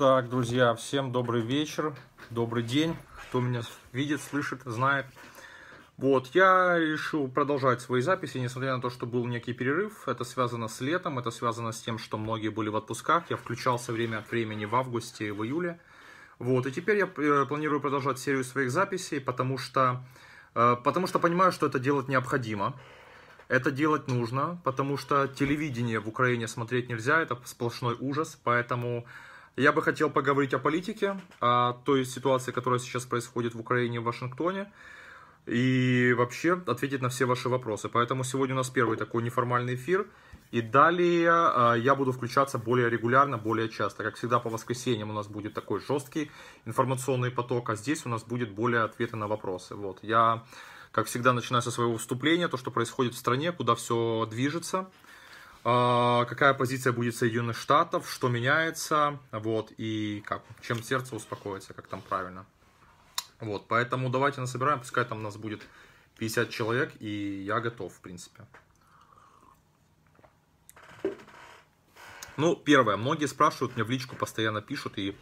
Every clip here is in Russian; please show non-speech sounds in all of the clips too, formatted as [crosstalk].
Так, друзья, всем добрый вечер, добрый день, кто меня видит, слышит, знает. Вот, я решил продолжать свои записи, несмотря на то, что был некий перерыв. Это связано с летом, это связано с тем, что многие были в отпусках. Я включался время от времени в августе и в июле. Вот, и теперь я э, планирую продолжать серию своих записей, потому что, э, потому что понимаю, что это делать необходимо. Это делать нужно, потому что телевидение в Украине смотреть нельзя, это сплошной ужас, поэтому я бы хотел поговорить о политике, о той ситуации, которая сейчас происходит в Украине, в Вашингтоне, и вообще ответить на все ваши вопросы. Поэтому сегодня у нас первый такой неформальный эфир, и далее а, я буду включаться более регулярно, более часто. Как всегда, по воскресеньям у нас будет такой жесткий информационный поток, а здесь у нас будет более ответы на вопросы. Вот, я, как всегда, начинаю со своего вступления, то, что происходит в стране, куда все движется – а, какая позиция будет Соединенных Штатов, что меняется, вот, и как, чем сердце успокоится, как там правильно. Вот, поэтому давайте нас собираем, пускай там у нас будет 50 человек, и я готов, в принципе. Ну, первое, многие спрашивают, мне в личку постоянно пишут, и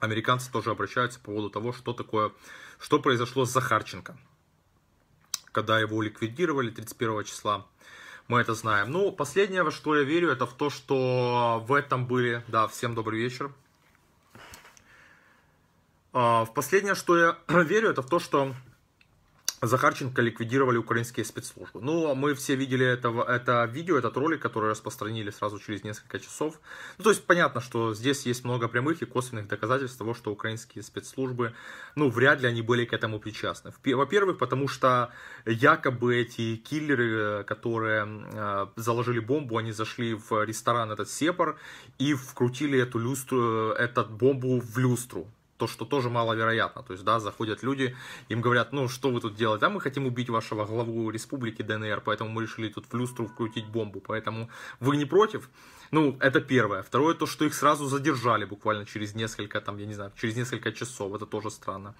американцы тоже обращаются по поводу того, что такое, что произошло с Захарченко, когда его ликвидировали 31 числа мы это знаем. Ну, последнее, во что я верю, это в то, что в этом были... Да, всем добрый вечер. А, в последнее, что я [clears throat] верю, это в то, что Захарченко ликвидировали украинские спецслужбы. Ну, а мы все видели это, это видео, этот ролик, который распространили сразу через несколько часов. Ну, то есть понятно, что здесь есть много прямых и косвенных доказательств того, что украинские спецслужбы, ну, вряд ли они были к этому причастны. Во-первых, потому что якобы эти киллеры, э, которые э, заложили бомбу, они зашли в ресторан этот Сепар и вкрутили эту люстру, э, этот бомбу в люстру то, что тоже маловероятно. То есть, да, заходят люди, им говорят, ну, что вы тут делаете? Да, мы хотим убить вашего главу республики ДНР, поэтому мы решили тут в люстру вкрутить бомбу, поэтому вы не против? Ну, это первое. Второе, то, что их сразу задержали буквально через несколько, там, я не знаю, через несколько часов, это тоже странно.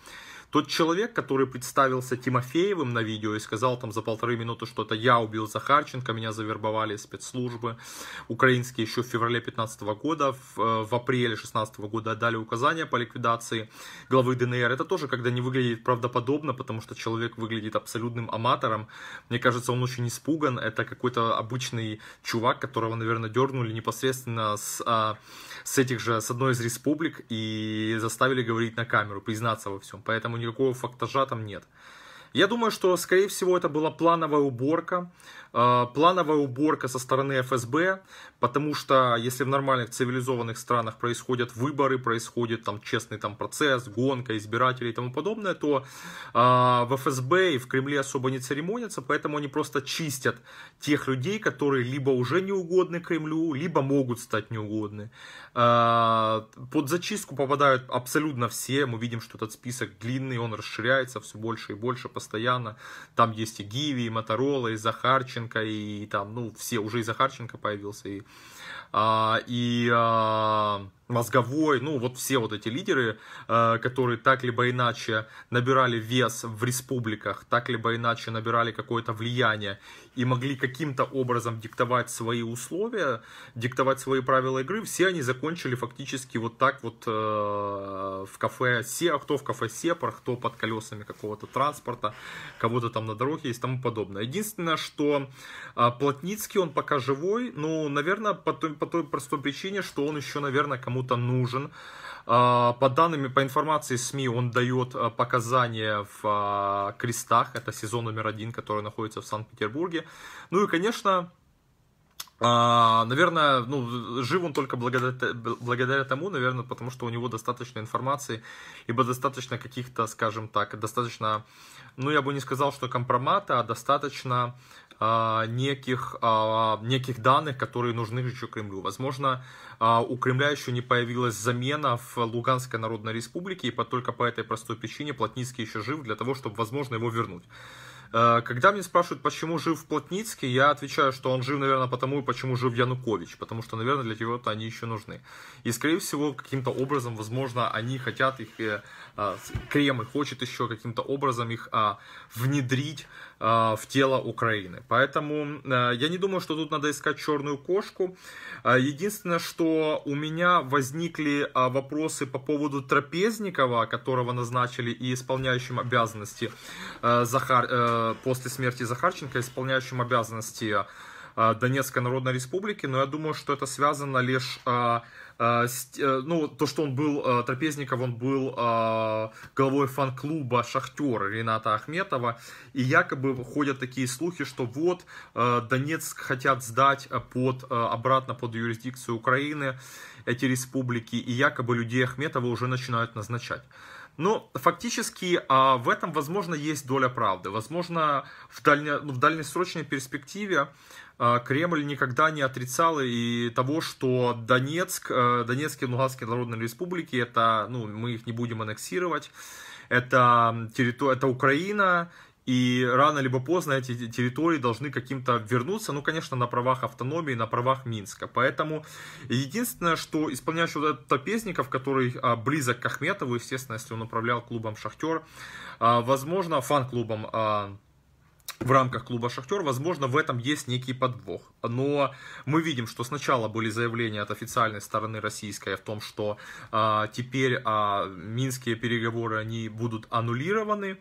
Тот человек, который представился Тимофеевым на видео и сказал там за полторы минуты что-то «Я убил Захарченко, меня завербовали спецслужбы украинские еще в феврале 2015 года, в, э, в апреле 2016 года дали указания по ликвидации главы ДНР». Это тоже когда не выглядит правдоподобно, потому что человек выглядит абсолютным аматором. Мне кажется, он очень испуган. Это какой-то обычный чувак, которого, наверное, дернули непосредственно с а, с этих же, с одной из республик и заставили говорить на камеру, признаться во всем. Поэтому никакого фактажа там нет. Я думаю, что, скорее всего, это была плановая уборка. А, плановая уборка со стороны ФСБ, потому что если в нормальных цивилизованных странах происходят выборы, происходит там честный там процесс, гонка избирателей и тому подобное, то э, в ФСБ и в Кремле особо не церемонятся, поэтому они просто чистят тех людей, которые либо уже неугодны Кремлю, либо могут стать неугодны. Э, под зачистку попадают абсолютно все, мы видим, что этот список длинный, он расширяется все больше и больше постоянно, там есть и Гиви, и Моторола, и Захарчин, Захарченко, и там, ну, все, уже и Захарченко появился, и, а, и а, мозговой, ну вот все вот эти лидеры, э, которые так либо иначе набирали вес в республиках, так либо иначе набирали какое-то влияние и могли каким-то образом диктовать свои условия, диктовать свои правила игры, все они закончили фактически вот так вот э, в кафе Се, кто в кафе Сепар, кто под колесами какого-то транспорта, кого-то там на дороге и тому подобное. Единственное, что а, Плотницкий, он пока живой, ну, наверное, по той, по той простой причине, что он еще, наверное, кому кому-то нужен. А, по данным, по информации СМИ, он дает а, показания в а, крестах. Это сезон номер один, который находится в Санкт-Петербурге. Ну и, конечно, Наверное, ну, жив он только благодаря, благодаря тому, наверное, потому что у него достаточно информации, ибо достаточно каких-то, скажем так, достаточно, ну, я бы не сказал, что компромата, а достаточно а, неких, а, неких данных, которые нужны еще Кремлю. Возможно, а, у Кремля еще не появилась замена в Луганской Народной Республике, и только по этой простой причине Плотницкий еще жив для того, чтобы, возможно, его вернуть. Э, когда меня спрашивают, почему жив Плотницкий, я отвечаю, что он жив, наверное, потому и почему жив Янукович, потому что, наверное, для чего-то они еще нужны. И, скорее всего, каким-то образом, возможно, они хотят их э, а, Кремль хочет еще каким-то образом их а, внедрить а, в тело Украины. Поэтому я не думаю, что тут надо искать черную кошку. Единственное, что у меня возникли вопросы по поводу Трапезникова, которого назначили и исполняющим обязанности Захар... после смерти Захарченко, исполняющим обязанности Донецкой Народной Республики, но я думаю, что это связано лишь а, э, ну, то, что он был э, Трапезников, он был а, главой фан-клуба «Шахтер» Рената Ахметова, и якобы ходят такие слухи, что вот э, Донецк хотят сдать под, обратно под юрисдикцию Украины эти республики, и якобы людей Ахметова уже начинают назначать. Но ну, фактически а, в этом, возможно, есть доля правды. Возможно, в, дальне, ну, в дальнесрочной перспективе а, Кремль никогда не отрицал и того, что Донецк, э, Донецкие и Луганские народные республики, это, ну, мы их не будем аннексировать, это, территория, это Украина, и рано либо поздно эти территории должны каким-то вернуться, ну, конечно, на правах автономии, на правах Минска. Поэтому единственное, что исполняющий вот этот Топезников, который а, близок к Ахметову, естественно, если он управлял клубом «Шахтер», а, возможно, фан-клубом а, в рамках клуба «Шахтер», возможно, в этом есть некий подвох. Но мы видим, что сначала были заявления от официальной стороны российской в том, что а, теперь а, минские переговоры, они будут аннулированы,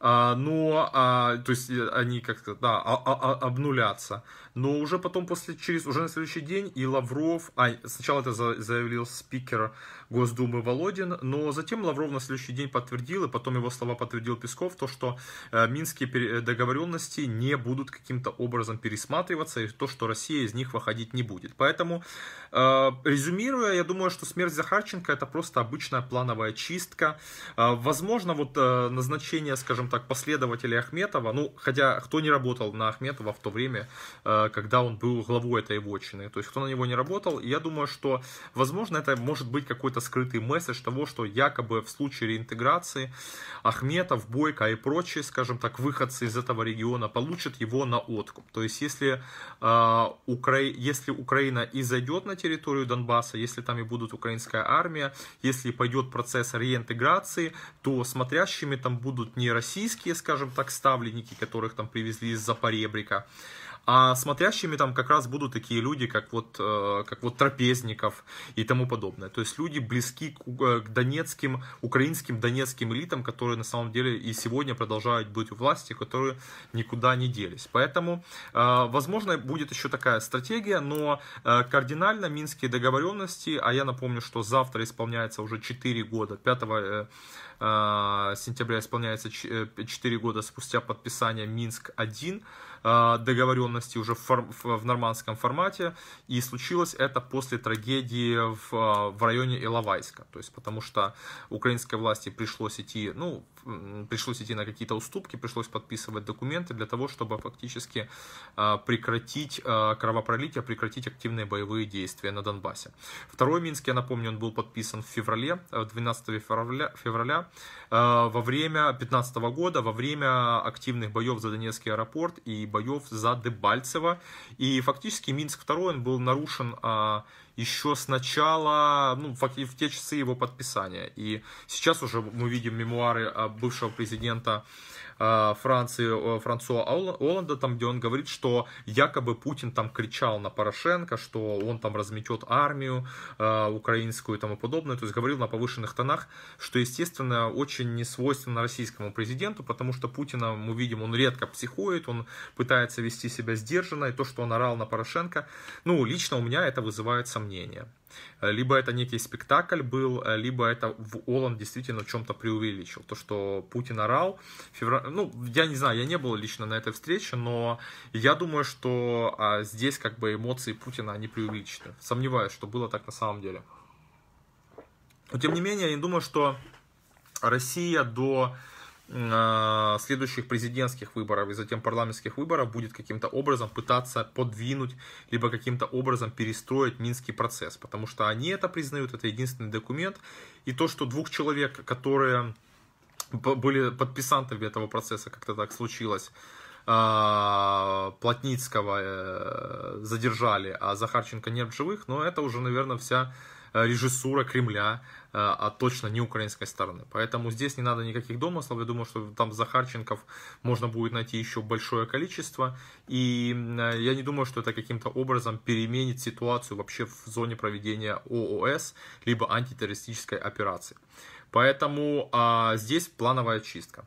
а, но, а, то есть э, они как-то, да, а, а, а, обнулятся. Но уже потом, после, через, уже на следующий день и Лавров, а, сначала это заявил спикер Госдумы Володин, но затем Лавров на следующий день подтвердил, и потом его слова подтвердил Песков, то, что э, минские э, договоренности не будут каким-то образом пересматриваться, и то, что Россия из них выходить не будет. Поэтому, э, резюмируя, я думаю, что смерть Захарченко это просто обычная плановая чистка. Возможно, вот назначение, скажем так, последователей Ахметова, ну, хотя кто не работал на Ахметова в то время, когда он был главой этой вотчины, то есть кто на него не работал, я думаю, что, возможно, это может быть какой-то это скрытый месседж того, что якобы в случае реинтеграции Ахметов, Бойко и прочие, скажем так, выходцы из этого региона получат его на откуп. То есть если, э, Укра... если Украина и зайдет на территорию Донбасса, если там и будут украинская армия, если пойдет процесс реинтеграции, то смотрящими там будут не российские, скажем так, ставленники, которых там привезли из Запоребрика, а смотрящими там как раз будут такие люди, как вот, э, как вот трапезников и тому подобное. То есть люди близки э, к донецким, украинским донецким элитам, которые на самом деле и сегодня продолжают быть у власти, которые никуда не делись. Поэтому, э, возможно, будет еще такая стратегия, но кардинально минские договоренности, а я напомню, что завтра исполняется уже 4 года, 5 сентября исполняется 4 года спустя подписания Минск-1, Э, договоренности уже в нормандском формате. И случилось это после трагедии в, э, в районе Иловайска. То есть потому что украинской власти пришлось идти, ну, пришлось идти на какие-то уступки, пришлось подписывать документы для того, чтобы фактически а, прекратить а, кровопролитие, прекратить активные боевые действия на Донбассе. Второй Минск, я напомню, он был подписан в феврале, 12 э, февраля, февраля э, во время 15 года, во время активных боев за Донецкий аэропорт и боев за Дебальцево. И фактически Минск второй он был нарушен а, еще с начала, ну, в те часы его подписания. И сейчас уже мы видим мемуары а, бывшего президента а, Франции, э, Франсуа Оланда, там, где он говорит, что якобы Путин там кричал на Порошенко, что он там разметет армию а, украинскую и тому подобное, то есть говорил на повышенных тонах, что, естественно, очень не свойственно российскому президенту, потому что Путина, мы видим, он редко психует, он пытается вести себя сдержанно, и то, что он орал на Порошенко, ну, лично у меня это вызывает сомнения. Э, либо это некий спектакль был, э, либо это Оланд действительно в чем-то преувеличил. То, что Путин орал, февра... ну, я не знаю, я не был лично на этой встрече, но я думаю, что а, здесь как бы эмоции Путина, они преувеличены. Сомневаюсь, что было так на самом деле. Но тем не менее, я не думаю, что Россия до Э, следующих президентских выборов и затем парламентских выборов будет каким-то образом пытаться подвинуть, либо каким-то образом перестроить минский процесс, потому что они это признают, это единственный документ, и то, что двух человек, которые были подписантами этого процесса, как-то так случилось, э, Плотницкого э, задержали, а Захарченко нет в живых, но это уже, наверное, вся Э, режиссура Кремля, а точно не украинской стороны. Поэтому здесь не надо никаких домыслов. Я думаю, что там Захарченков можно будет найти еще большое количество. И э, я не думаю, что это каким-то образом переменит ситуацию вообще в зоне проведения ООС, либо антитеррористической операции. Поэтому а, здесь плановая чистка.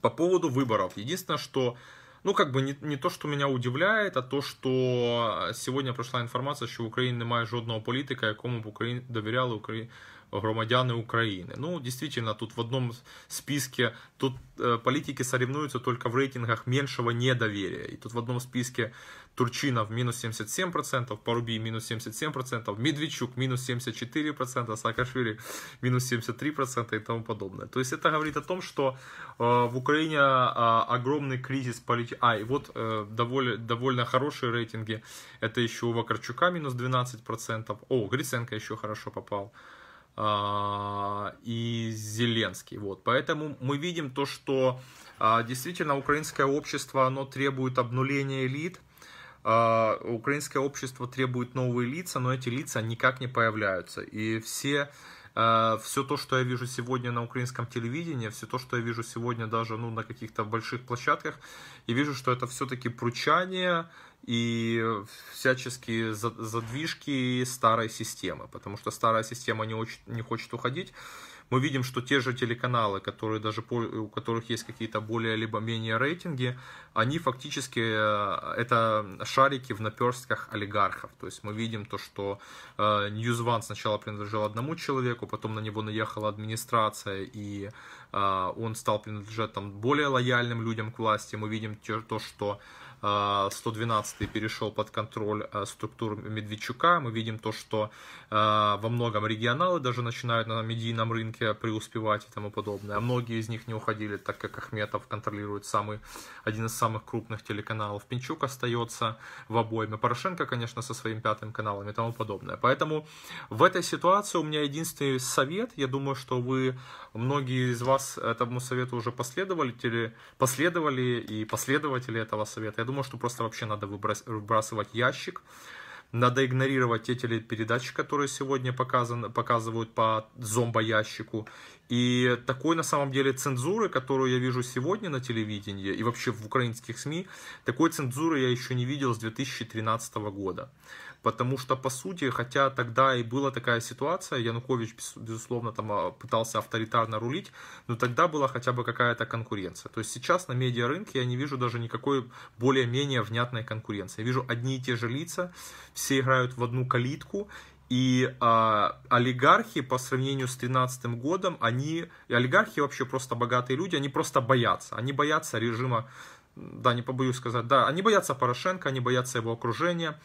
По поводу выборов. Единственное, что ну, как бы не, не то, что меня удивляет, а то, что э, сегодня прошла информация, что в Україні немає жодного політика, якому б Украї... довіряли Украї... громадяни України. Ну, действительно, тут в одном списке, тут э, политики соревнуются только в рейтингах меньшего недоверия. И тут в одном списке Турчинов минус 77%, Паруби минус 77%, Медведчук минус 74%, Саакашвили минус 73% и тому подобное. То есть это говорит о том, что э, в Украине э, огромный кризис политики. А, и вот э, довольно, довольно хорошие рейтинги. Это еще у Вакарчука минус 12%. О, Гриценко еще хорошо попал а, и Зеленский. Вот. Поэтому мы видим то, что а, действительно украинское общество оно требует обнуления элит, а, украинское общество требует новые лица, но эти лица никак не появляются. И все, а, все то, что я вижу сегодня на украинском телевидении, все то, что я вижу сегодня даже ну, на каких-то больших площадках, я вижу, что это все-таки пручание и всяческие задвижки старой системы, потому что старая система не, очень, не хочет уходить мы видим, что те же телеканалы, которые даже у которых есть какие-то более либо менее рейтинги, они фактически э, это шарики в наперстках олигархов. То есть мы видим то, что News э, One сначала принадлежал одному человеку, потом на него наехала администрация, и э, он стал принадлежать там более лояльным людям к власти. Мы видим то, что 112 а, перешел под контроль а, структур Медведчука. Мы видим то, что а, во многом регионалы даже начинают на медийном рынке преуспевать и тому подобное. А многие из них не уходили, так как Ахметов контролирует самый, один из самых крупных телеканалов. Пинчук остается в обойме. Порошенко, конечно, со своим пятым каналом и тому подобное. Поэтому в этой ситуации у меня единственный совет, я думаю, что вы, многие из вас этому совету уже последовали, последовали и последователи этого совета. Я думаю, думаю, что просто вообще надо выбрасывать ящик. Надо игнорировать те телепередачи, которые сегодня показан, показывают по зомбоящику. И такой на самом деле цензуры, которую я вижу сегодня на телевидении и вообще в украинских СМИ, такой цензуры я еще не видел с 2013 года. Потому что, по сути, хотя тогда и была такая ситуация, Янукович, безусловно, там а, пытался авторитарно рулить, но тогда была хотя бы какая-то конкуренция. То есть сейчас на медиарынке я не вижу даже никакой более-менее внятной конкуренции. Я вижу одни и те же лица, все играют в одну калитку, и э, олигархи по сравнению с 2013 годом, они, и олигархи вообще просто богатые люди, они просто боятся. Они боятся режима, да, не побоюсь сказать, да, они боятся Порошенко, они боятся его окружения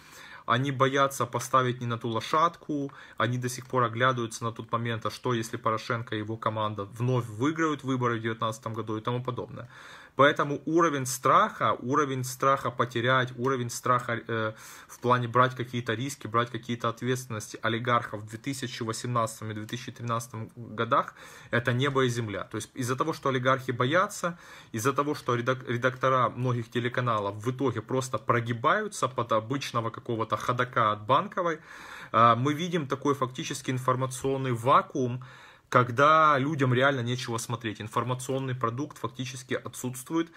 они боятся поставить не на ту лошадку, они до сих пор оглядываются на тот момент, а что если Порошенко и его команда вновь выиграют выборы в 2019 году и тому подобное. Поэтому уровень страха, уровень страха потерять, уровень страха э, в плане брать какие-то риски, брать какие-то ответственности олигархов в 2018 и 2013 годах, это небо и земля. То есть из-за того, что олигархи боятся, из-за того, что редактора многих телеканалов в итоге просто прогибаются под обычного какого-то ходока от банковой, э, мы видим такой фактически информационный вакуум, когда людям реально нечего смотреть. Информационный продукт фактически отсутствует.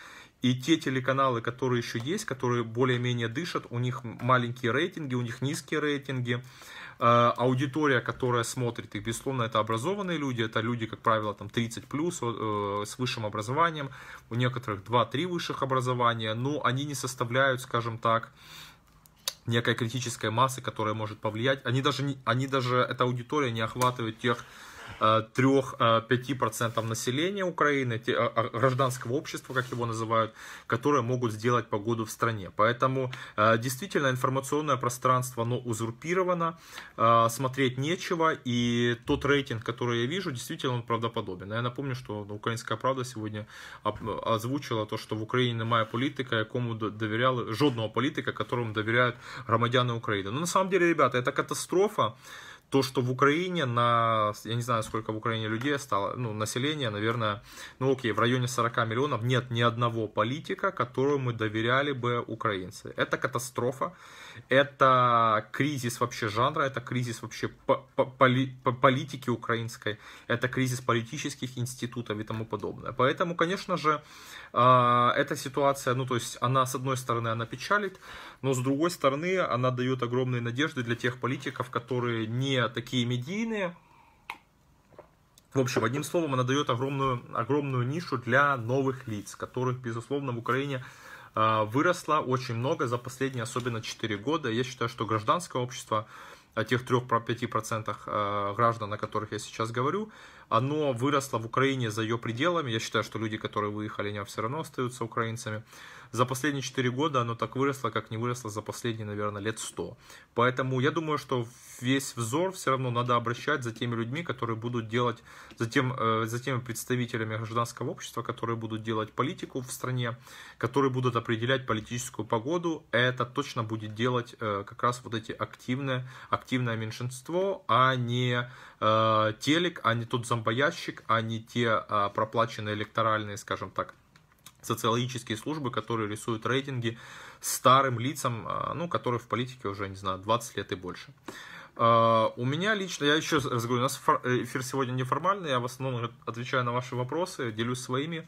И те телеканалы, которые еще есть, которые более-менее дышат, у них маленькие рейтинги, у них низкие рейтинги. Э, аудитория, которая смотрит их, безусловно, это образованные люди, это люди, как правило, там 30 плюс, э, с высшим образованием, у некоторых 2-3 высших образования, но они не составляют, скажем так, некой критической массы, которая может повлиять. Они даже, они даже, эта аудитория не охватывает тех 3-5% э, э, населения Украины, а, а, гражданского общества, как его называют, которые могут сделать погоду в стране. Поэтому э, действительно информационное пространство, оно узурпировано, смотреть нечего, и тот рейтинг, который я вижу, действительно он правдоподобен. Я напомню, что ну, «Украинская правда» сегодня озвучила то, что в Украині немає політика, якому доверял, жодного политика, которому доверяют громадяни Украины. Но на самом деле, ребята, это катастрофа то, что в Украине на, я не знаю, сколько в Украине людей стало, ну, население, наверное, ну, окей, в районе 40 миллионов нет ни одного политика, которому мы доверяли бы украинцы. Это катастрофа, это кризис вообще жанра, это кризис вообще по поли политики украинской, это кризис политических институтов и тому подобное. Поэтому, конечно же, а, эта ситуация, ну, то есть, она, с одной стороны, она печалит, но, с другой стороны, она дает огромные надежды для тех политиков, которые не такие медийные. В общем, одним словом, она дает огромную, огромную нишу для новых лиц, которых, безусловно, в Украине э, выросло очень много за последние, особенно 4 года. Я считаю, что гражданское общество, о э, тех 3-5% э, граждан, о которых я сейчас говорю, оно выросло в Украине за ее пределами. Я считаю, что люди, которые выехали, они все равно остаются украинцами за последние 4 года оно так выросло, как не выросло за последние, наверное, лет 100. Поэтому я думаю, что весь взор все равно надо обращать за теми людьми, которые будут делать, за, тем, э, за теми представителями гражданского общества, которые будут делать политику в стране, которые будут определять политическую погоду. Это точно будет делать э, как раз вот эти активные, активное меньшинство, а не э, телек, а не тот зомбоящик, а не те а, проплаченные электоральные, скажем так, социологические службы, которые рисуют рейтинги старым лицам, а, ну, которые в политике уже, не знаю, 20 лет и больше. А, у меня лично, я еще раз говорю, у нас э, эфир сегодня неформальный, я в основном отвечаю на ваши вопросы, делюсь своими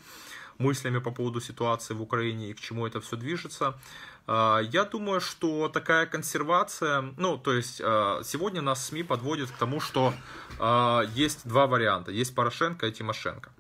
мыслями по поводу ситуации в Украине и к чему это все движется. А, я думаю, что такая консервация, ну, то есть а, сегодня нас СМИ подводят к тому, что а, есть два варианта. Есть Порошенко и Тимошенко.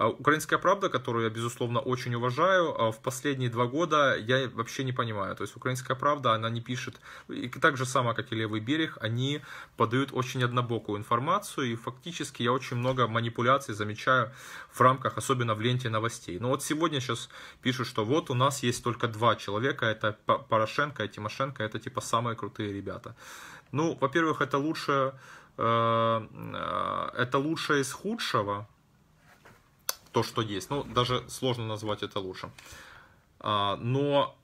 Украинская правда, которую я, безусловно, очень уважаю, в последние два года я вообще не понимаю. То есть украинская правда, она не пишет, и так же самое, как и Левый берег, они подают очень однобокую информацию, и фактически я очень много манипуляций замечаю в рамках, особенно в ленте новостей. Но вот сегодня сейчас пишут, что вот у нас есть только два человека, это Э, Порошенко и Тимошенко, это типа самые крутые ребята. Ну, во-первых, это лучше, э, э, это лучше из худшего, то, что есть. Ну, даже сложно назвать это лучше. А, но,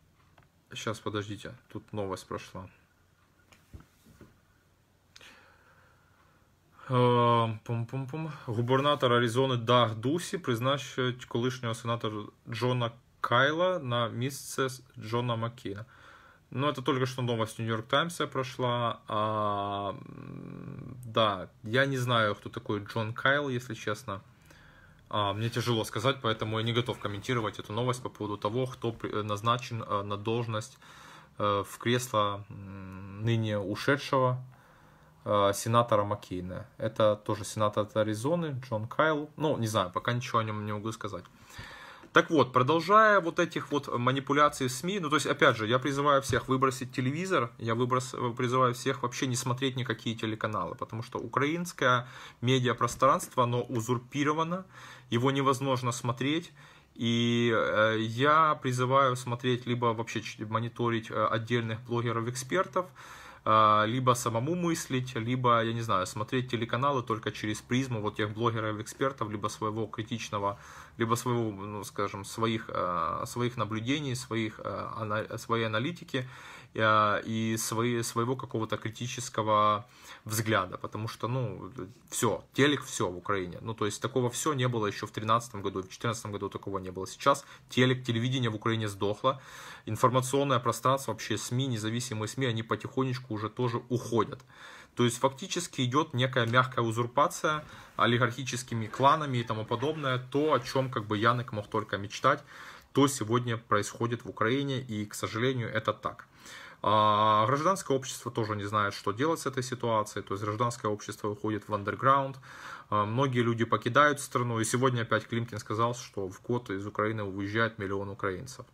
сейчас, подождите, тут новость прошла. Пум-пум-пум. Губернатор Аризоны Даг Дуси призначить колишнього сенатора Джона Кайла на місце Джона Маккіна. Ну, это только что новость Нью-Йорк Таймса прошла. А, да, я не знаю, кто такой Джон Кайл, если честно. А, мне тяжело сказать, поэтому я не готов комментировать эту новость по поводу того, кто э, назначен э, на должность э, в кресло ныне ушедшего сенатора Маккейна. Это тоже сенатор от Аризоны, Джон Кайл. Ну, не знаю, пока ничего о нем не могу сказать. Так вот, продолжая вот этих вот манипуляций СМИ, ну то есть, опять же, я призываю всех выбросить телевизор, я выброс, э, призываю всех вообще не смотреть никакие телеканалы, потому что украинское медиапространство, оно узурпировано, его невозможно смотреть, и э, я призываю смотреть, либо вообще мониторить э, отдельных блогеров-экспертов, а, либо самому мыслить, либо, я не знаю, смотреть телеканалы только через призму вот тех блогеров-экспертов, либо своего критичного, либо своего, ну, скажем, своих, а, своих наблюдений, своих, а, своей аналитики. Э, и свои, своего какого-то критического взгляда, потому что, ну, все, телек все в Украине. Ну, то есть такого все не было еще в 2013 году, в 2014 году такого не было. Сейчас телек, телевидение в Украине сдохло, информационное пространство, вообще СМИ, независимые СМИ, они потихонечку уже тоже уходят. То есть фактически идет некая мягкая узурпация олигархическими кланами и тому подобное, то, о чем как бы Янек мог только мечтать, то сегодня происходит в Украине, и, к сожалению, это так. А гражданское общество тоже не знает, что делать с этой ситуацией, то есть гражданское общество уходит в андерграунд, а, многие люди покидают страну, и сегодня опять Климкин сказал, что в год из Украины уезжает миллион украинцев.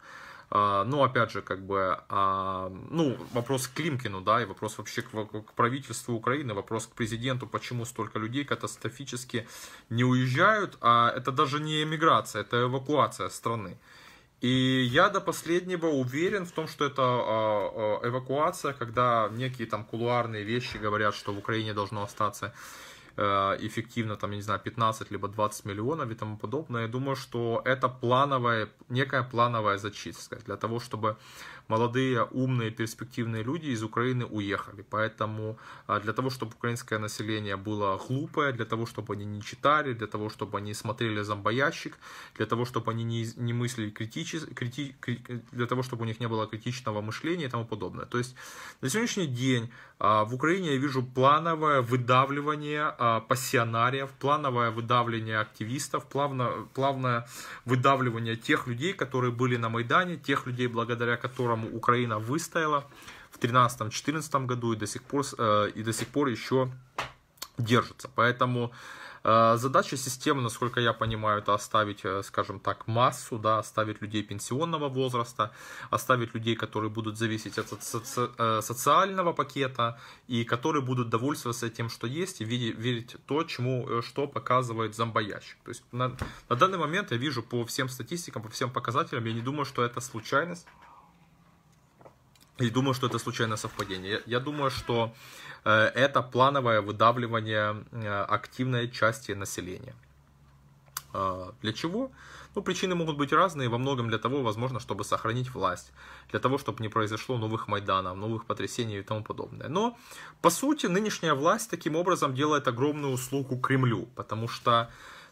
А, ну, опять же, как бы, а, ну, вопрос к Климкину, да, и вопрос вообще к, к правительству Украины, вопрос к президенту, почему столько людей катастрофически не уезжают, а это даже не эмиграция, это эвакуация страны. И я до последнего уверен в том, что это а, а, эвакуация, когда некие там кулуарные вещи говорят, что в Украине должно остаться э, эффективно, там, я не знаю, 15 либо 20 миллионов и тому подобное. Я думаю, что это плановая, некая плановая зачистка для того, чтобы молодые, умные, перспективные люди из Украины уехали. Поэтому а, для того, чтобы украинское население было глупое, для того, чтобы они не читали, для того, чтобы они смотрели зомбоящик, для того, чтобы они не, не мыслили критически, крити, для того, чтобы у них не было критичного мышления и тому подобное. То есть на сегодняшний день а, в Украине я вижу плановое выдавливание а, пассионариев, плановое выдавливание активистов, плавно, плавное выдавливание тех людей, которые были на Майдане, тех людей, благодаря которым которому Украина выстояла в 2013-2014 году и до сих пор, э, и до сих пор еще держится. Поэтому э, Задача системы, насколько я понимаю, это оставить, э, скажем так, массу, да, оставить людей пенсионного возраста, оставить людей, которые будут зависеть от соци- социального пакета и которые будут довольствоваться тем, что есть, и видеть, верить то, чему, что показывает зомбоящик. То есть на, на данный момент я вижу по всем статистикам, по всем показателям, я не думаю, что это случайность. И думаю, что это случайное совпадение. Я думаю, что э, это плановое выдавливание э, активной части населения. Э, для чего? Ну, причины могут быть разные, во многом для того, возможно, чтобы сохранить власть, для того, чтобы не произошло новых Майданов, новых потрясений и тому подобное. Но, по сути, нынешняя власть таким образом делает огромную услугу Кремлю, потому что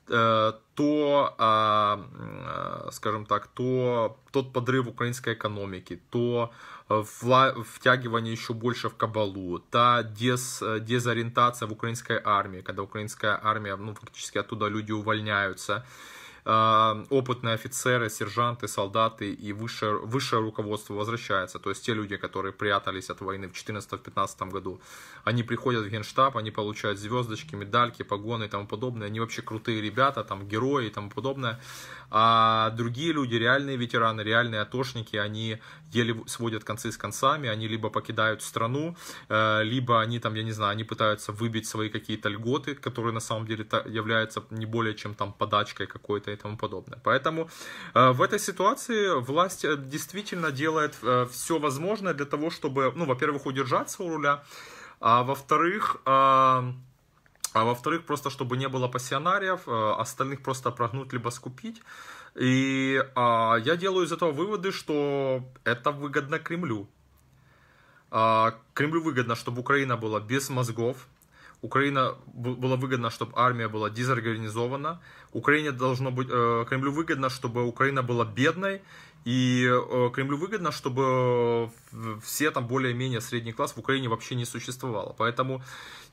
Э, то, а, э, скажем так, то тот подрыв украинской экономики, то э, втягивание еще больше в кабалу, та дез, дезориентация в украинской армии, когда украинская армия, ну, фактически оттуда люди увольняются, а, опытные офицеры, сержанты, солдаты и высшее, высшее руководство возвращается. То есть те люди, которые прятались от войны в 2014-2015 году, они приходят в генштаб, они получают звездочки, медальки, погоны и тому подобное. Они вообще крутые ребята, там герои и тому подобное. А другие люди, реальные ветераны, реальные атошники, они еле сводят концы с концами, они либо покидают страну, э, либо они там, я не знаю, они пытаются выбить свои какие-то льготы, которые на самом деле являются не более чем там подачкой какой-то и тому подобное. Поэтому э, в этой ситуации власть э, действительно делает э, все возможное для того, чтобы, ну, во-первых, удержаться у руля, а во-вторых, а во-вторых, просто чтобы не было пассионариев, остальных просто прогнуть либо скупить. И а, я делаю из этого выводы, что это выгодно Кремлю. А, Кремлю выгодно, чтобы Украина была без мозгов, Украина была выгодна, чтобы армия была дезорганизована. Украине должно быть, э, Кремлю выгодно, чтобы Украина была бедной. И э, Кремлю выгодно, чтобы все там более-менее средний класс в Украине вообще не существовало. Поэтому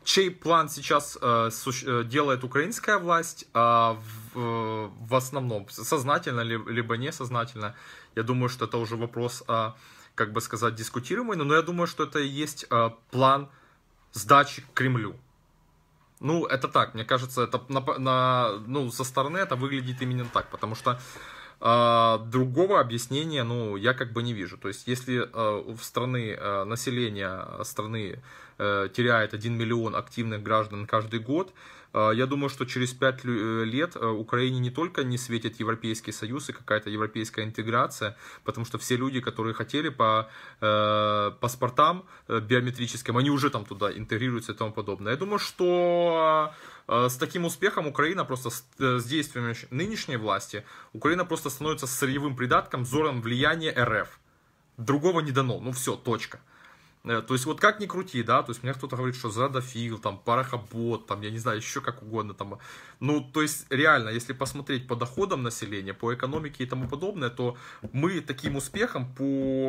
чей план сейчас э, делает украинская власть, а в основном сознательно либо несознательно, я думаю, что это уже вопрос, а, как бы сказать, дискутируемый, но я думаю, что это и есть а, план сдачи Кремлю. Ну, это так, мне кажется, это на, на, ну, со стороны это выглядит именно так, потому что э, другого объяснения, ну, я как бы не вижу. То есть, если э, в страны э, а, население страны э, теряет 1 миллион активных граждан каждый год, а, я думаю, что через пять э, лет э, Украине не только не светит Европейский Союз и какая-то европейская интеграция, потому что все люди, которые хотели по э, паспортам биометрическим, они уже там туда интегрируются и тому подобное. Я думаю, что с таким успехом Украина просто с действиями нынешней власти, Украина просто становится сырьевым придатком, зором влияния РФ. Другого не дано. Ну все, точка. Э, то есть вот как ни крути, да, то есть мне кто-то говорит, что задофил, там, парахобот, там, я не знаю, еще как угодно, там. Ну, то есть реально, если посмотреть по доходам населения, по экономике и тому подобное, то мы таким успехом по,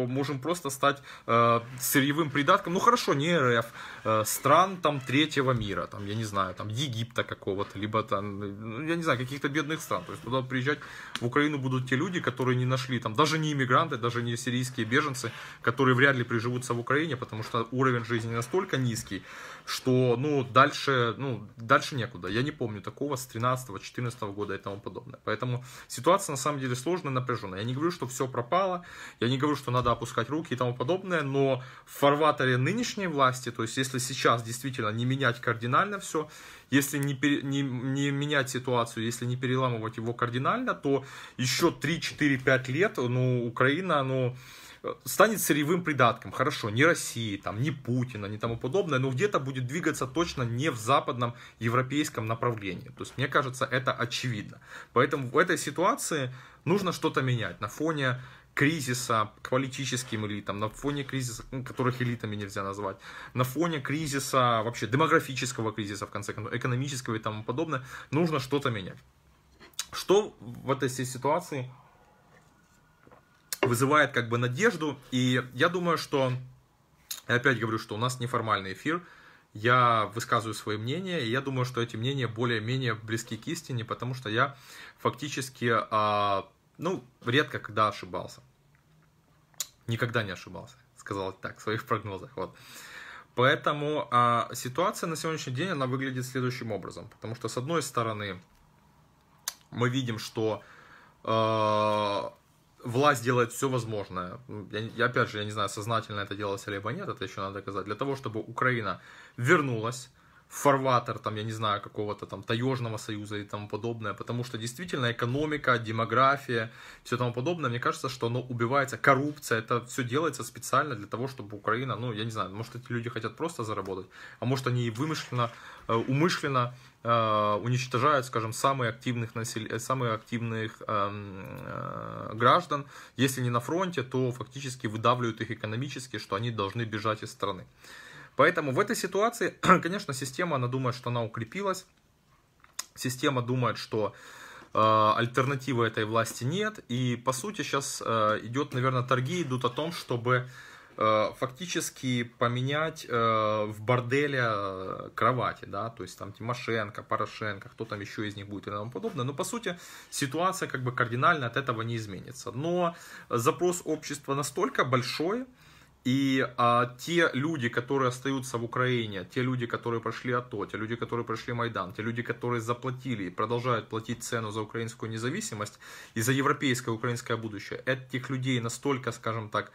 можем просто стать э, сырьевым придатком, ну хорошо, не РФ, э, стран там третьего мира, там, я не знаю, там, Египта какого-то, либо там, ну, я не знаю, каких-то бедных стран. То есть туда приезжать в Украину будут те люди, которые не нашли, там, даже не иммигранты, даже не сирийские беженцы, которые вряд ли приживутся в Украине, потому что уровень жизни настолько низкий, что, ну, дальше, ну, дальше некуда. Я не помню такого с 13-14 года и тому подобное. Поэтому ситуация, на самом деле, сложная, напряженная. Я не говорю, что все пропало, я не говорю, что надо опускать руки и тому подобное, но в фарватере нынешней власти, то есть если сейчас действительно не менять кардинально все, если не, не, не менять ситуацию, если не переламывать его кардинально, то еще 3-4-5 лет, ну, Украина, ну, станет сырьевым придатком. Хорошо, не России, там, не Путина, не тому подобное, но где-то будет двигаться точно не в западном европейском направлении. То есть, мне кажется, это очевидно. Поэтому в этой ситуации нужно что-то менять на фоне кризиса к политическим элитам, на фоне кризиса, ну, которых элитами нельзя назвать, на фоне кризиса, вообще демографического кризиса, в конце концов, экономического и тому подобное, нужно что-то менять. Что в этой всей ситуации вызывает как бы надежду. И я думаю, что, я опять говорю, что у нас неформальный эфир, я высказываю свои мнения, и я думаю, что эти мнения более-менее близки к истине, потому что я фактически, а, ну, редко когда ошибался. Никогда не ошибался, сказал так, в своих прогнозах. Вот. Поэтому а, ситуация на сегодняшний день, она выглядит следующим образом. Потому что, с одной стороны, мы видим, что а, власть делает все возможное. Ну, я, я опять же, я не знаю, сознательно это делалось либо нет, это еще надо доказать. Для того, чтобы Украина вернулась фарватер, там, я не знаю, какого-то там таежного союза и тому подобное, потому что действительно экономика, демография, все тому подобное, мне кажется, что оно убивается, коррупция, это все делается специально для того, чтобы Украина, ну, я не знаю, может, эти люди хотят просто заработать, а может, они и вымышленно, э, умышленно э, уничтожают, скажем, э, самых активных, насел... самых активных э, граждан. Если не на фронте, то фактически выдавливают их экономически, что они должны бежать из страны. Поэтому в этой ситуации, [clears throat] конечно, система, она думает, что она укрепилась. Система думает, что э, альтернативы этой власти нет. И, по сути, сейчас э, идет, наверное, торги идут о том, чтобы э, фактически поменять в борделе кровати, да, то есть там Тимошенко, Порошенко, кто там еще из них будет и тому подобное, но по сути ситуация как бы кардинально от этого не изменится. Но запрос общества настолько большой, и а, те люди, которые остаются в Украине, те люди, которые прошли АТО, те люди, которые прошли Майдан, те люди, которые заплатили и продолжают платить цену за украинскую независимость и за европейское украинское будущее, этих людей настолько, скажем так,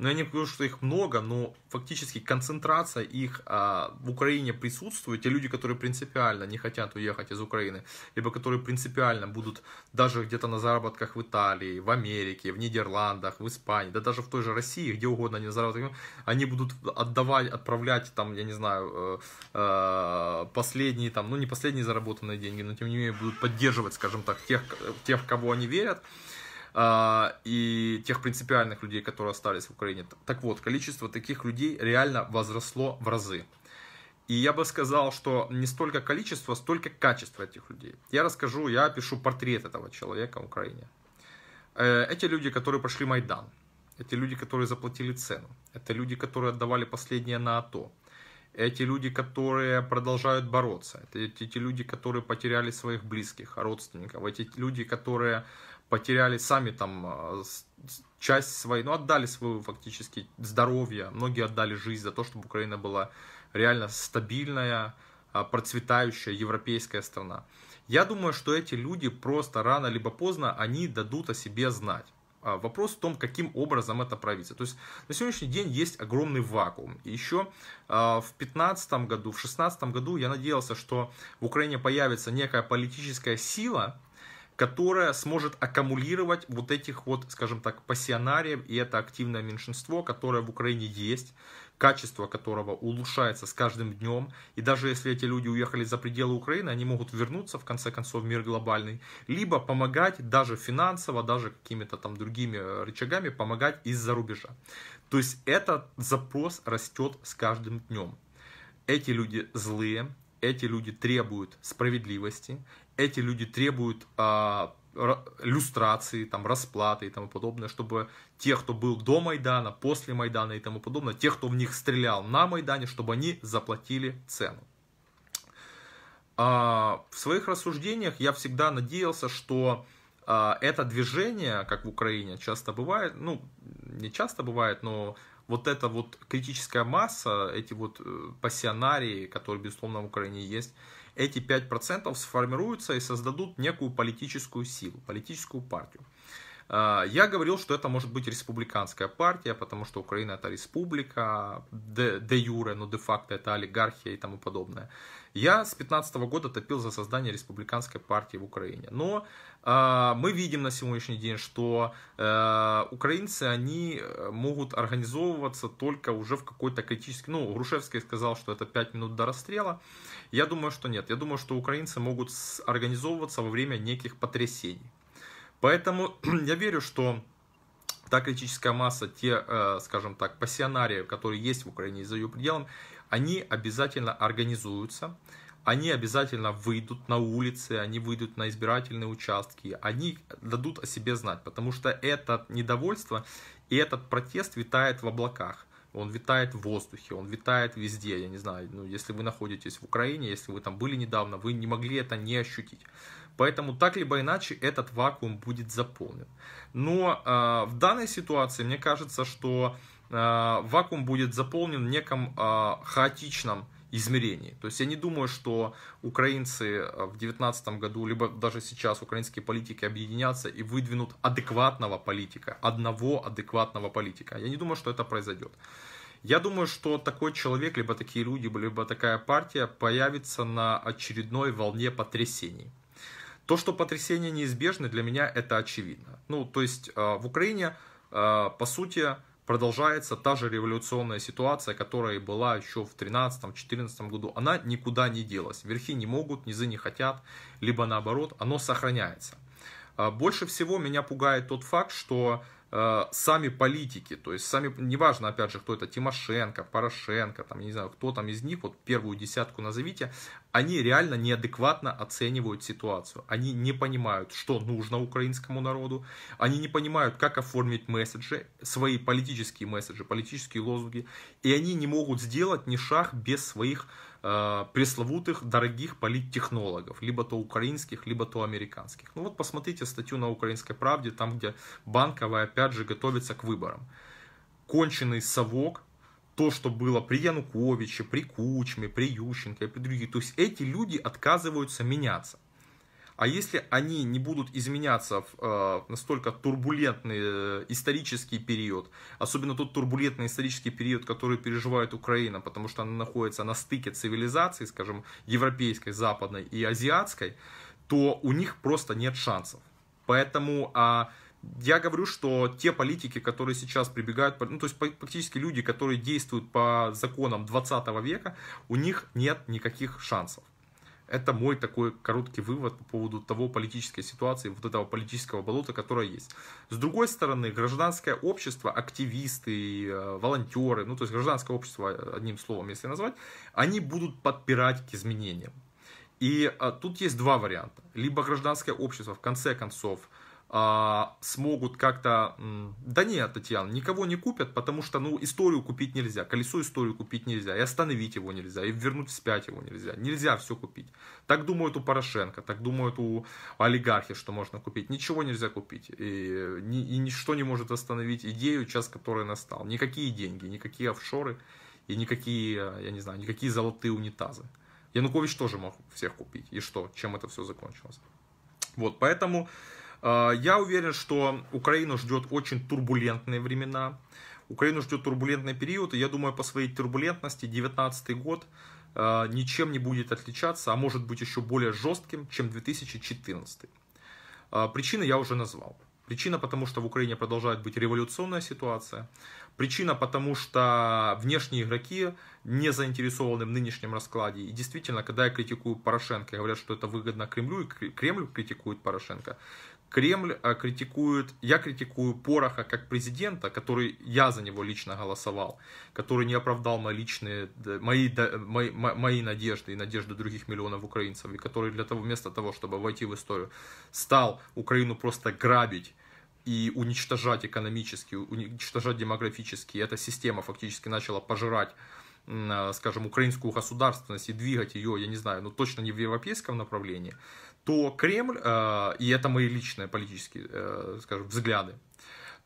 но ну, я не говорю, что их много, но фактически концентрация их а, в Украине присутствует. Те люди, которые принципиально не хотят уехать из Украины, либо которые принципиально будут даже где-то на заработках в Италии, в Америке, в Нидерландах, в Испании, да даже в той же России, где угодно они на они будут отдавать, отправлять там, я не знаю, э, э, последние там, ну не последние заработанные деньги, но тем не менее будут поддерживать, скажем так, тех, тех кого они верят а, и тех принципиальных людей, которые остались в Украине. Так вот, количество таких людей реально возросло в разы. И я бы сказал, что не столько количество, столько качество этих людей. Я расскажу, я пишу портрет этого человека в Украине. Э, эти люди, которые прошли Майдан, эти люди, которые заплатили цену, это люди, которые отдавали последнее на АТО, эти люди, которые продолжают бороться, это эти люди, которые потеряли своих близких, родственников, эти люди, которые потеряли сами там а, часть своей, ну, отдали свое фактически здоровье, многие отдали жизнь за то, чтобы Украина была реально стабильная, а, процветающая европейская страна. Я думаю, что эти люди просто рано либо поздно, они дадут о себе знать. А, вопрос в том, каким образом это проявится. То есть на сегодняшний день есть огромный вакуум. И еще в 2015 году, в 2016 году я надеялся, что в Украине появится некая политическая сила, которая сможет аккумулировать вот этих вот, скажем так, пассионариев, и это активное меньшинство, которое в Украине есть, качество которого улучшается с каждым днем, и даже если эти люди уехали за пределы Украины, они могут вернуться, в конце концов, в мир глобальный, либо помогать даже финансово, даже какими-то там другими э, рычагами, помогать из-за рубежа. То есть этот запрос растет с каждым днем. Эти люди злые, эти люди требуют справедливости, эти люди требуют а, люстрации, там, расплаты и тому подобное, чтобы те, кто был до Майдана, после Майдана и тому подобное, те, кто в них стрелял на Майдане, чтобы они заплатили цену. А, в своих рассуждениях я всегда надеялся, что а, это движение, как в Украине часто бывает, ну, не часто бывает, но вот эта вот критическая масса, эти вот э, пассионарии, которые, безусловно, в Украине есть, эти 5% сформируются и создадут некую политическую силу, политическую партию. А, я говорил, что это может быть республиканская партия, потому что Украина это республика, де, де юре, но ну, де-факто это олигархия и тому подобное. Я с 2015 года топил за создание республиканской партии в Украине. Но э, мы видим на сегодняшний день, что э, украинцы, они могут организовываться только уже в какой-то критический... Ну, Грушевский сказал, что это 5 минут до расстрела. Э, я думаю, что нет. Я думаю, что украинцы могут организовываться во время неких потрясений. Поэтому [clears throat] я верю, что та критическая масса, те, э, скажем так, пассионарии, которые есть в Украине и за ее пределами, они обязательно организуются, они обязательно выйдут на улицы, они выйдут на избирательные участки, они дадут о себе знать, потому что это недовольство и этот протест витает в облаках он витает в воздухе, он витает везде, я не знаю, ну, если вы находитесь в Украине, если вы там были недавно, вы не могли это не ощутить. Поэтому так либо иначе этот вакуум будет заполнен. Но э, в данной ситуации мне кажется, что э, вакуум будет заполнен в неком э, хаотичном измерений. То есть я не думаю, что украинцы э, в 2019 году, либо даже сейчас украинские политики объединятся и выдвинут адекватного политика, одного адекватного политика. Я не думаю, что это произойдет. Я думаю, что такой человек, либо такие люди, либо такая партия появится на очередной волне потрясений. То, что потрясения неизбежны, для меня это очевидно. Ну, то есть э, в Украине, э, по сути, продолжается та же революционная ситуация, которая была еще в 2013-2014 году. Она никуда не делась. Верхи не могут, низы не хотят, либо наоборот, оно сохраняется. А, больше всего меня пугает тот факт, что Э, сами политики, то есть сами, неважно, опять же, кто это, Тимошенко, Порошенко, там, не знаю, кто там из них, вот первую десятку назовите, они реально неадекватно оценивают ситуацию. Они не понимают, что нужно украинскому народу, они не понимают, как оформить месседжи, свои политические месседжи, политические лозунги, и они не могут сделать ни шаг без своих Э, пресловутых дорогих политтехнологов, либо то украинских, либо то американских. Ну вот посмотрите статью на «Украинской правде», там, где Банковая, опять же, готовится к выборам. Конченый совок, то, что было при Януковиче, при Кучме, при Ющенко и при других. То есть эти люди отказываются меняться. А если они не будут изменяться в э, настолько турбулентный э, исторический период, особенно тот турбулентный исторический период, который переживает Украина, потому что она находится на стыке цивилизаций, скажем, европейской, западной и азиатской, то у них просто нет шансов. Поэтому а, я говорю, что те политики, которые сейчас прибегают, ну, то есть практически люди, которые действуют по законам 20 века, у них нет никаких шансов. Это мой такой короткий вывод по поводу того политической ситуации, вот этого политического болота, которое есть. С другой стороны, гражданское общество, активисты, э, волонтеры, ну то есть гражданское общество, одним словом, если назвать, они будут подпирать к изменениям. И а, тут есть два варианта. Либо гражданское общество, в конце концов, а, смогут как-то... Да нет, Татьяна, никого не купят, потому что, ну, историю купить нельзя, колесо историю купить нельзя, и остановить его нельзя, и вернуть вспять его нельзя. Нельзя все купить. Так думают у Порошенко, так думают у олигархи, что можно купить. Ничего нельзя купить. И, и ничто не может остановить идею, час которой настал. Никакие деньги, никакие офшоры и никакие, я не знаю, никакие золотые унитазы. Янукович тоже мог всех купить. И что? Чем это все закончилось? Вот, поэтому а, я уверен, что Украину ждет очень турбулентные времена. Украину ждет турбулентный период, и я думаю, по своей турбулентности 2019 год а, ничем не будет отличаться, а может быть еще более жестким, чем 2014. А, причины я уже назвал. Причина потому, что в Украине продолжает быть революционная ситуация. Причина потому, что внешние игроки не заинтересованы в нынешнем раскладе. И действительно, когда я критикую Порошенко, говорят, что это выгодно Кремлю, и Кремль критикует Порошенко. Кремль э, критикует, я критикую Пороха как президента, который я за него лично голосовал, который не оправдал мои личные, мои, мои, мои надежды и надежды других миллионов украинцев, и который для того, вместо того, чтобы войти в историю, стал Украину просто грабить и уничтожать экономически, уничтожать демографически. Эта система фактически начала пожирать э, скажем, украинскую государственность и двигать ее, я не знаю, но ну, точно не в европейском направлении, то Кремль, э, и это мои личные политические, э, скажем, взгляды,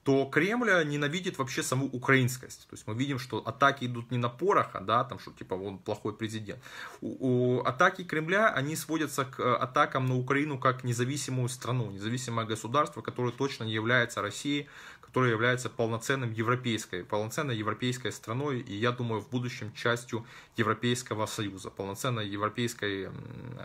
то Кремль ненавидит вообще саму украинскость. То есть мы видим, что атаки идут не на Пороха, да, там что типа он плохой президент. У, у, атаки Кремля, они сводятся к э, атакам на Украину как независимую страну, независимое государство, которое точно не является Россией, которая является полноценным европейской, полноценной европейской страной и, я думаю, в будущем частью Европейского Союза, полноценной европейской,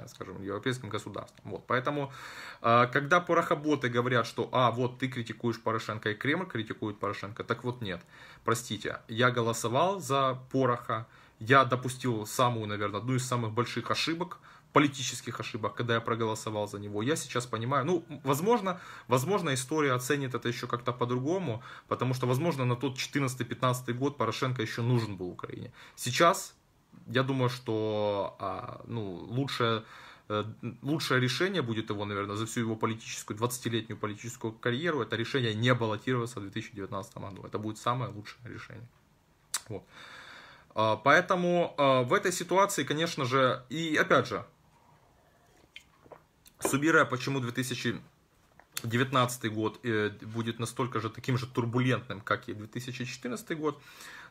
скажем, европейским государством. Вот. Поэтому, а, когда порохоботы говорят, что, а, вот ты критикуешь Порошенко и Кремль критикует Порошенко, так вот нет, простите, я голосовал за Пороха, я допустил самую, наверное, одну из самых больших ошибок – политических ошибок, когда я проголосовал за него. Я сейчас понимаю, ну, возможно, возможно, история оценит это еще как-то по-другому, потому что, возможно, на тот 14-15 год Порошенко еще нужен был Украине. Сейчас, я думаю, что а, ну, лучшее, э, лучшее решение будет его, наверное, за всю его политическую, 20-летнюю политическую карьеру, это решение не баллотироваться в 2019 году. Это будет самое лучшее решение. Вот. А, поэтому а, в этой ситуации, конечно же, и опять же, Суммируя, почему 2019 год э, будет настолько же таким же турбулентным, как и 2014 год,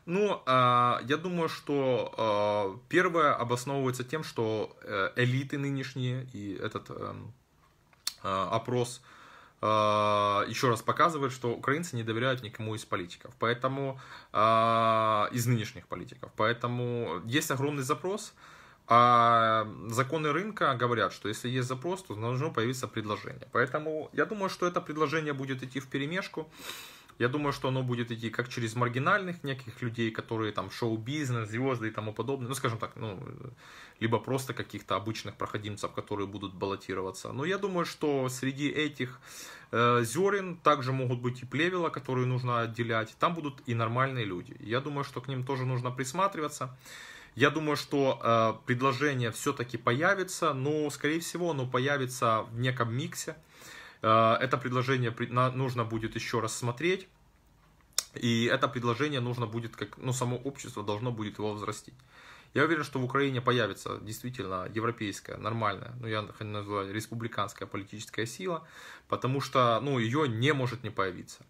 ну, а, я думаю, что а, первое обосновывается тем, что э, элиты нынешние и этот эм, а, опрос еще раз показывает, что украинцы не доверяют никому из политиков, поэтому из нынешних политиков. Поэтому есть огромный запрос а законы рынка говорят, что если есть запрос, то должно появиться предложение. Поэтому я думаю, что это предложение будет идти в перемешку. Я думаю, что оно будет идти как через маргинальных неких людей, которые там шоу-бизнес, звезды и тому подобное. Ну, скажем так, ну, либо просто каких-то обычных проходимцев, которые будут баллотироваться. Но я думаю, что среди этих э, зерен также могут быть и плевела, которые нужно отделять. Там будут и нормальные люди. Я думаю, что к ним тоже нужно присматриваться. Я думаю, что э, предложение все-таки появится, но, ну, скорее всего, оно появится в неком миксе. Э, это предложение при, на, нужно будет еще раз смотреть. И это предложение нужно будет, как, ну, само общество должно будет его взрастить. Я уверен, что в Украине появится действительно европейская, нормальная, ну, я называю республиканская политическая сила, потому что, ну, ее не может не появиться.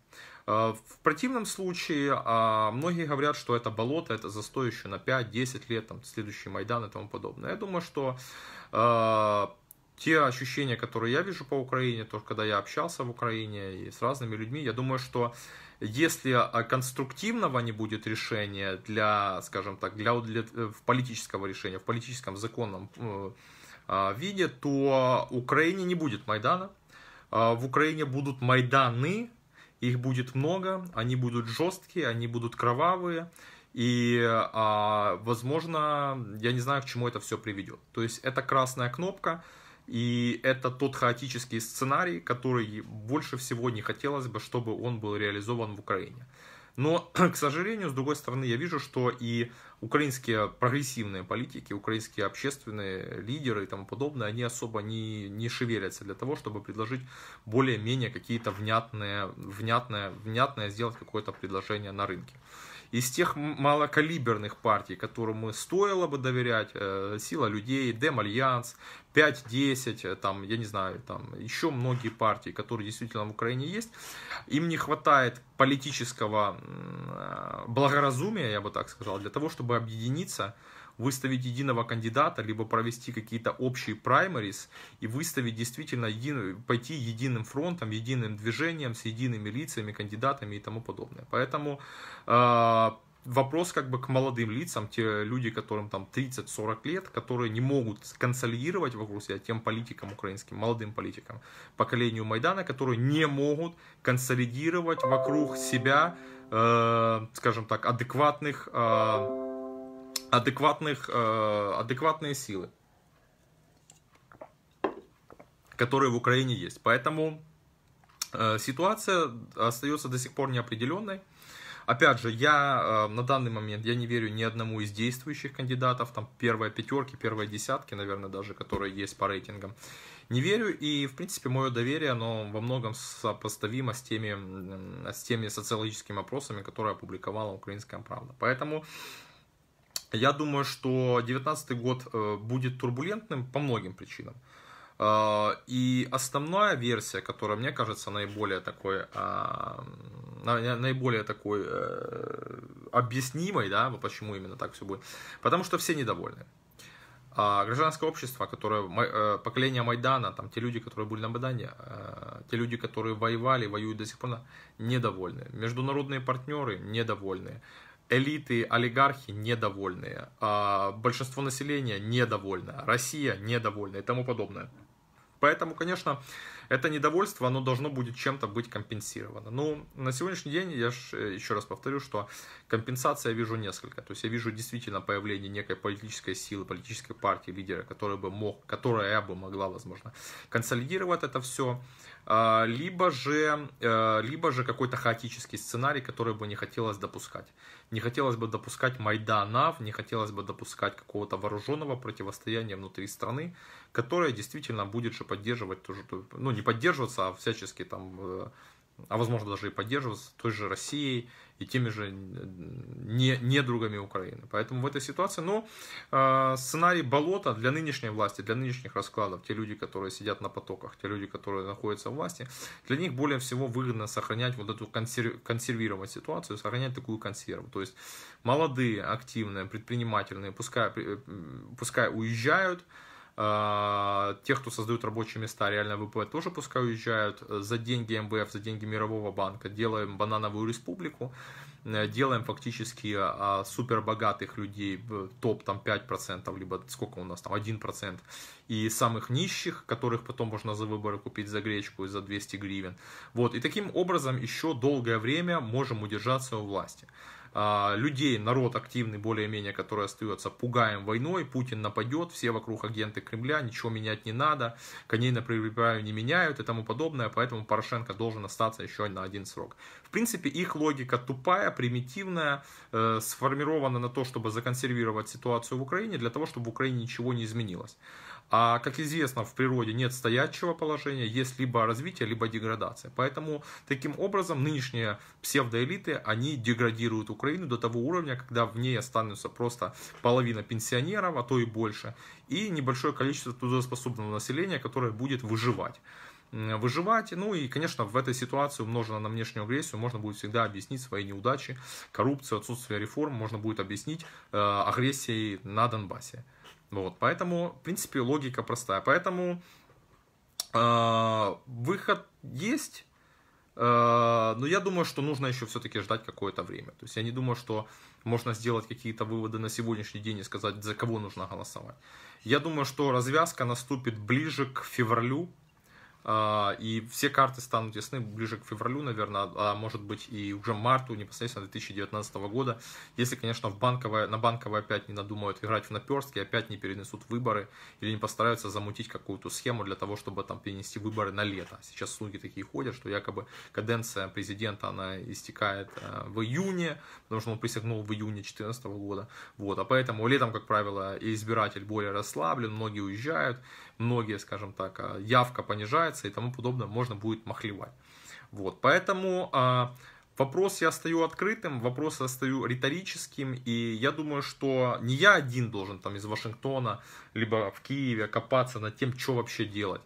Э, в противном случае а, многие говорят, что это болото, это застой еще на 5-10 лет, там, следующий Майдан и тому подобное. Я думаю, что э, те ощущения, которые я вижу по Украине, то, когда я общался в Украине и с разными людьми, я думаю, что если э, конструктивного не будет решения для, скажем так, для, для политического решения, в политическом законном виде, то Украине не будет Майдана. В Украине будут Майданы, их будет много, они будут жесткие, они будут кровавые, и, а, возможно, я не знаю, к чему это все приведет. То есть это красная кнопка, и это тот хаотический сценарий, который больше всего не хотелось бы, чтобы он был реализован в Украине. Но, [clears throat] к сожалению, с другой стороны, я вижу, что и украинские прогрессивные политики, украинские общественные лидеры и тому подобное, они особо не, не шевелятся для того, чтобы предложить более-менее какие-то внятные, внятные внятные сделать какое-то предложение на рынке из тех малокалиберных партий, которым стоило бы доверять, э, сила людей, Демальянс, 5-10, э, там, я не знаю, там еще многие партии, которые действительно в Украине есть, им не хватает политического э, благоразумия, я бы так сказал, для того, чтобы объединиться выставить единого кандидата, либо провести какие-то общие праймарис и выставить действительно, един, пойти единым фронтом, единым движением, с едиными лицами, кандидатами и тому подобное. Поэтому э, вопрос как бы к молодым лицам, те люди, которым там 30-40 лет, которые не могут консолидировать вокруг себя тем политикам украинским, молодым политикам, поколению Майдана, которые не могут консолидировать вокруг себя, э, скажем так, адекватных э, адекватных, э, адекватные силы, которые в Украине есть. Поэтому э, ситуация остается до сих пор неопределенной. Опять же, я э, на данный момент я не верю ни одному из действующих кандидатов, там первые пятерки, первые десятки, наверное, даже, которые есть по рейтингам. Не верю, и, в принципе, мое доверие, оно во многом сопоставимо с теми, с теми социологическими опросами, которые опубликовала «Украинская правда». Поэтому я думаю, что 2019 год э, будет турбулентным по многим причинам. Э, и основная версия, которая, мне кажется, наиболее такой, э, наиболее такой объяснимой, да, почему именно так все будет, потому что все недовольны. А гражданское общество, которое поколение Майдана, там те люди, которые были на Майдане, те люди, которые воевали, воюют до сих пор, недовольны. Международные партнеры недовольны элиты, олигархи недовольные, а большинство населения недовольное, Россия недовольна и тому подобное. Поэтому, конечно, это недовольство, оно должно будет чем-то быть компенсировано. Ну, на сегодняшний день, я ж, э, еще раз повторю, что компенсация я вижу несколько. То есть я вижу действительно появление некой политической силы, политической партии, лидера, который бы мог, которая бы могла, возможно, консолидировать это все. А, либо же, э, либо же какой-то хаотический сценарий, который бы не хотелось допускать. Не хотелось бы допускать Майданов, не хотелось бы допускать какого-то вооруженного противостояния внутри страны которая действительно будет же поддерживать тоже, ну не поддерживаться, а всячески там, э, а возможно даже и поддерживаться той же Россией и теми же э, не, недругами Украины. Поэтому в этой ситуации, ну, э, сценарий болота для нынешней власти, для нынешних раскладов, те люди, которые сидят на потоках, те люди, которые находятся в власти, для них более всего выгодно сохранять вот эту консерв, консервированную ситуацию, сохранять такую консерву. То есть молодые, активные, предпринимательные, пускай, пускай уезжают, а, тех, кто создают рабочие места, реально ВП тоже пускай уезжают за деньги МВФ, за деньги Мирового банка. Делаем банановую республику, э, делаем фактически а, супербогатых людей, топ там 5%, либо сколько у нас там, 1%, и самых нищих, которых потом можно за выборы купить за гречку и за 200 гривен. Вот, и таким образом еще долгое время можем удержаться у власти. А, людей, народ активный более-менее, который остается, пугаем войной, Путин нападет, все вокруг агенты Кремля, ничего менять не надо, коней на прерываю не меняют и тому подобное, поэтому Порошенко должен остаться еще на один срок. В принципе, их логика тупая, примитивная, э, сформирована на то, чтобы законсервировать ситуацию в Украине, для того, чтобы в Украине ничего не изменилось. А, как известно, в природе нет стоячего положения, есть либо развитие, либо деградация. Поэтому таким образом нынешние псевдоэлиты, они деградируют Украину до того уровня, когда в ней останутся просто половина пенсионеров, а то и больше, и небольшое количество трудоспособного населения, которое будет выживать выживать. Ну и, конечно, в этой ситуации, умноженной на внешнюю агрессию, можно будет всегда объяснить свои неудачи, коррупцию, отсутствие реформ, можно будет объяснить э, агрессией на Донбассе. Ну вот, поэтому, в принципе, логика простая. Поэтому э, выход есть, э, но я думаю, что нужно еще все-таки ждать какое-то время. То есть я не думаю, что можно сделать какие-то выводы на сегодняшний день и сказать, за кого нужно голосовать. Я думаю, что развязка наступит ближе к февралю, а, и все карты станут ясны ближе к февралю, наверное, а, а может быть и уже марту непосредственно 2019 года, если, конечно, в банковое, на банковое опять не надумают играть в наперстки, опять не перенесут выборы или не постараются замутить какую-то схему для того, чтобы там перенести выборы на лето. Сейчас слуги такие ходят, что якобы каденция президента, она истекает э, в июне, потому что он присягнул в июне 2014 года, вот, а поэтому летом, как правило, избиратель более расслаблен, многие уезжают, многие, скажем так, а, явка понижается и тому подобное, можно будет махлевать. Вот, поэтому а, вопрос я стою открытым, вопрос я стою риторическим, и я думаю, что не я один должен там из Вашингтона, либо в Киеве копаться над тем, что вообще делать.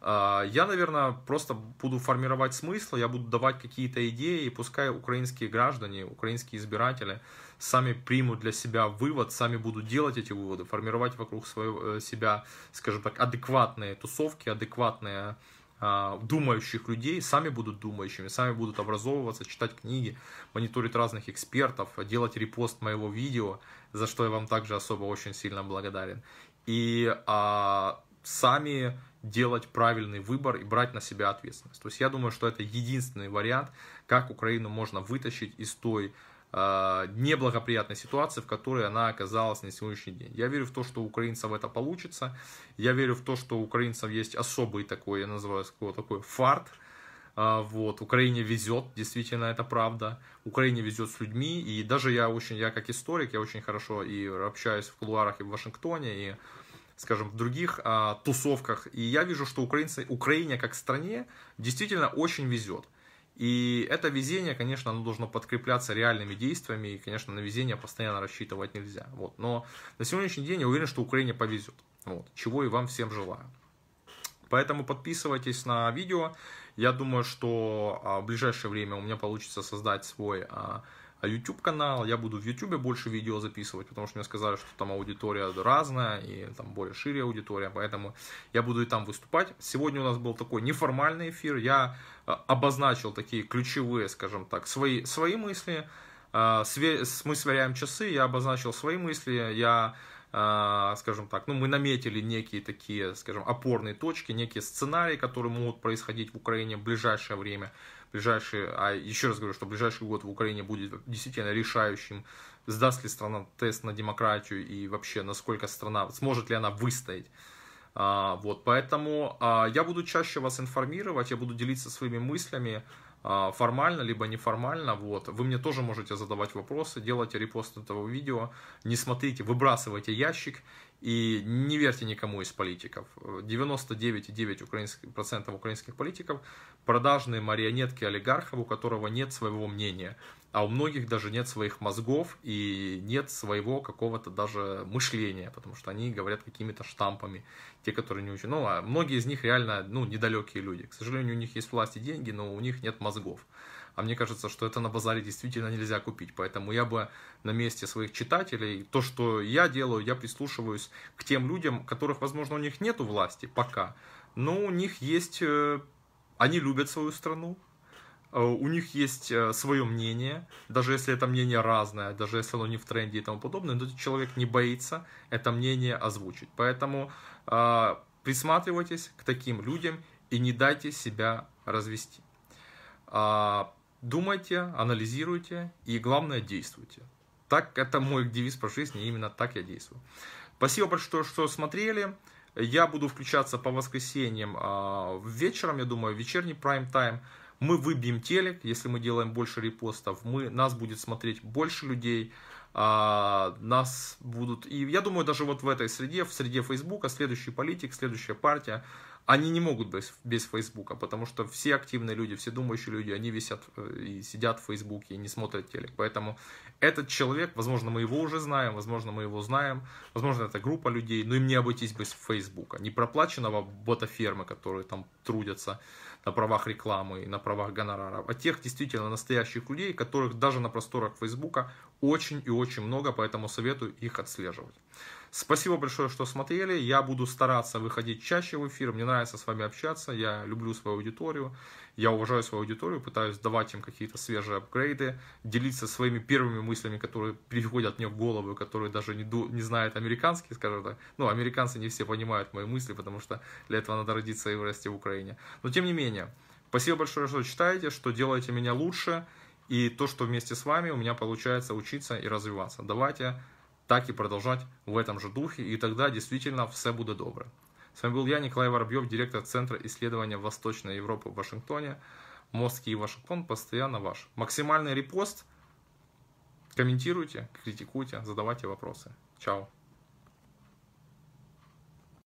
А, я, наверное, просто буду формировать смысл, я буду давать какие-то идеи, и пускай украинские граждане, украинские избиратели сами примут для себя вывод, сами будут делать эти выводы, формировать вокруг своего, э, себя, скажем так, адекватные тусовки, адекватные а, думающих людей, сами будут думающими, сами будут образовываться, читать книги, мониторить разных экспертов, делать репост моего видео, за что я вам также особо очень сильно благодарен. И а, сами делать правильный выбор и брать на себя ответственность. То есть я думаю, что это единственный вариант, как Украину можно вытащить из той э, неблагоприятной ситуации, в которой она оказалась на сегодняшний день. Я верю в то, что у украинцев это получится. Я верю в то, что у украинцев есть особый такой, я называю его такой фарт. Э, вот, Украине везет, действительно, это правда. Украине везет с людьми. И даже я очень, я как историк, я очень хорошо и общаюсь в кулуарах и в Вашингтоне, и скажем, в других а, тусовках. И я вижу, что украинцы, Украине как стране действительно очень везет. И это везение, конечно, оно должно подкрепляться реальными действиями, и, конечно, на везение постоянно рассчитывать нельзя. Вот. Но на сегодняшний день я уверен, что Украине повезет, вот. чего и вам всем желаю. Поэтому подписывайтесь на видео. Я думаю, что а, в ближайшее время у меня получится создать свой а, а YouTube канал, я буду в YouTube больше видео записывать, потому что мне сказали, что там аудитория разная и там более шире аудитория, поэтому я буду и там выступать. Сегодня у нас был такой неформальный эфир, я а, обозначил такие ключевые, скажем так, свои, свои мысли, а, мы сверяем часы, я обозначил свои мысли, я а, скажем так, ну, мы наметили некие такие, скажем, опорные точки, некие сценарии, которые могут происходить в Украине в ближайшее время. ближайшие. а еще раз говорю, что ближайший год в Украине будет действительно решающим, сдаст ли страна тест на демократию и вообще, насколько страна, сможет ли она выстоять. А, вот, поэтому а, я буду чаще вас информировать, я буду делиться своими мыслями, а, формально, либо неформально. Вот. Вы мне тоже можете задавать вопросы, делайте репост этого видео, не смотрите, выбрасывайте ящик и не верьте никому из политиков. 99,9% украинских, процентов украинских политиков продажные марионетки олигархов, у которого нет своего мнения а у многих даже нет своих мозгов и нет своего какого-то даже мышления, потому что они говорят какими-то штампами, те, которые не учат. Ну, а многие из них реально, ну, недалекие люди. К сожалению, у них есть власть и деньги, но у них нет мозгов. А мне кажется, что это на базаре действительно нельзя купить. Поэтому я бы на месте своих читателей, то, что я делаю, я прислушиваюсь к тем людям, которых, возможно, у них нету власти пока, но у них есть... Э, они любят свою страну, Э, у них есть э, свое мнение, даже если это мнение разное, даже если оно не в тренде и тому подобное, но человек не боится это мнение озвучить. Поэтому э, присматривайтесь к таким людям и не дайте себя развести. думайте, анализируйте и, главное, действуйте. Так это мой девиз по жизни, и именно так я действую. Спасибо большое, что смотрели. Я буду включаться по воскресеньям вечером, я думаю, вечерний прайм-тайм мы выбьем телек, если мы делаем больше репостов, мы, нас будет смотреть больше людей, а, нас будут... И я думаю, даже вот в этой среде, в среде Фейсбука, следующий политик, следующая партия, они не могут без, без Фейсбука, потому что все активные люди, все думающие люди, они висят э, и сидят в Фейсбуке и не смотрят телек. Поэтому этот человек, возможно, мы его уже знаем, возможно, мы его знаем, возможно, это группа людей, но им не обойтись без Фейсбука, не проплаченного бота-фермы, которые там трудятся, на правах рекламы, на правах гонорара. а тех действительно настоящих людей, которых даже на просторах Фейсбука очень и очень много, поэтому советую их отслеживать. Спасибо большое, что смотрели. Я буду стараться выходить чаще в эфир. Мне нравится с вами общаться. Я люблю свою аудиторию. Я уважаю свою аудиторию. Пытаюсь давать им какие-то свежие апгрейды. Делиться своими первыми мыслями, которые приходят мне в голову, которые даже не, ду- не знают американские, скажем так. Ну, американцы не все понимают мои мысли, потому что для этого надо родиться и вырасти в Украине. Но тем не менее, спасибо большое, что читаете, что делаете меня лучше. И то, что вместе с вами у меня получается учиться и развиваться. Давайте так и продолжать в этом же духе, и тогда действительно все будет добро. С вами был я, Николай Воробьев, директор Центра исследования Восточной Европы в Вашингтоне. Мост и Вашингтон постоянно ваш. Максимальный репост. Комментируйте, критикуйте, задавайте вопросы. Чао.